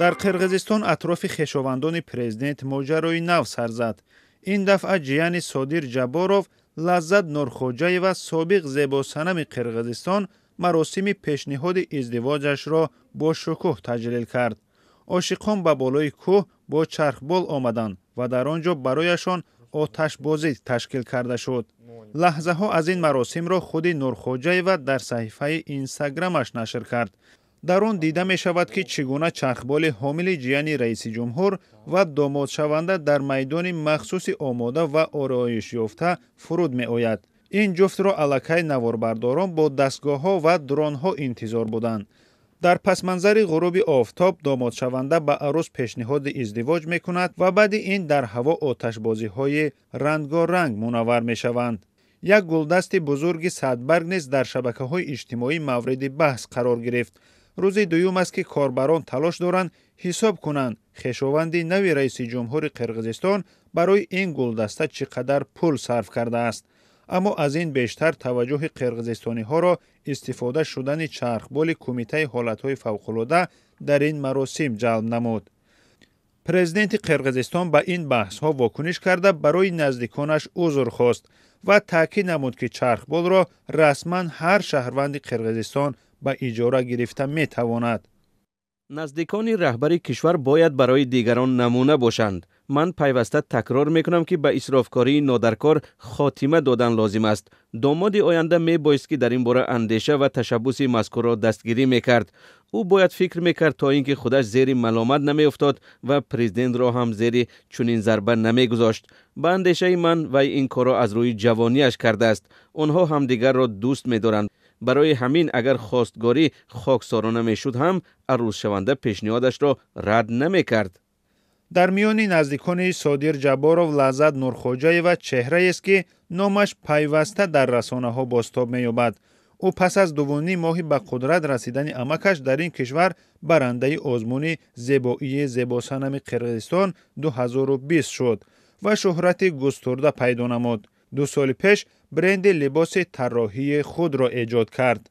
дар қирғизистон атрофи хешовандони президент моҷарои нав сар зад ин дафъа ҷияни содир ҷаборов лаззат нурхоҷаева собиқ зебосанами қирғизистон маросими пешниҳоди издивоҷашро бо шукӯҳ таҷлил кард ошиқон ба болои кӯҳ бо чархбол омаданд ва дар он ҷо барояшон оташбозӣ ташкил карда шуд лаҳзаҳо аз ин маросимро худи нурхоҷаева дар саҳифаи инстаграмаш нашр кард дар он дида мешавад ки чӣ гуна чархболи ҳомили ҷияни раиси ҷумҳур ва домодшаванда дар майдони махсуси омода ва ороишёфта фуруд меояд ин ҷуфтро аллакай наворбардорон бо дастгоҳҳо ва дронҳо интизор буданд дар пасманзари ғуруби офтоб домодшаванда ба арӯс пешниҳоди издивоҷ мекунад ва баъди ин дар ҳаво оташбозиҳои рангоранг мунаввар мешаванд як гулдасти бузурги садбарг низ дар шабакаҳои иҷтимоӣ мавриди баҳс қарор гирифт روز دویوم است که کاربران تلاش دارند حساب کنند خشاوند نوی رئیس جمهور قرغزستان برای این گلدسته چقدر پول صرف کرده است. اما از این بیشتر توجه قرغزستانی ها را استفاده شدن چرخبال کمیته حالت های فوقلوده در این مراسم جلب نمود. پریزیدنت قرغزستان به این بحث ها واکنش کرده برای نزدیکانش عذر خواست و تاکی نمود که چرخبال را رسما هر شهروند قرغزستان به اجاره گرفته می تواند. نزدیکان رهبری کشور باید برای دیگران نمونه باشند. من پیوسته تکرار میکنم که به اصرافکاری نادرکار خاتمه دادن لازم است. داماد آینده می که در این باره اندیشه و تشبوسی مذکور را دستگیری میکرد او باید فکر میکرد تا اینکه خودش زیر ملامت نمیافتاد و پرزیدنت را هم زیر چنین ضربه نمیگذاشت گذاشت. به اندیشه من و این کار از روی جوانیش کرده است. آنها همدیگر را دوست میدارند барои ҳамин агар хостгорӣ хоксорона мешуд ҳам арӯзшаванда пешниҳодашро рад намекард дар миёни наздикони содир ҷаборов лаззат нурхоҷоева чеҳраест ки номаш пайваста дар расонаҳо бозтоб меёбад ӯ пас аз дувуним моҳи ба қудрат расидани амакаш дар ин кишвар барандаи озмуни зебоии зебосанами қирғизистон 2020 шуд ва шӯҳрати густурда пайдо намуд دو سال پیش برند لباس طراحی خود را ایجاد کرد.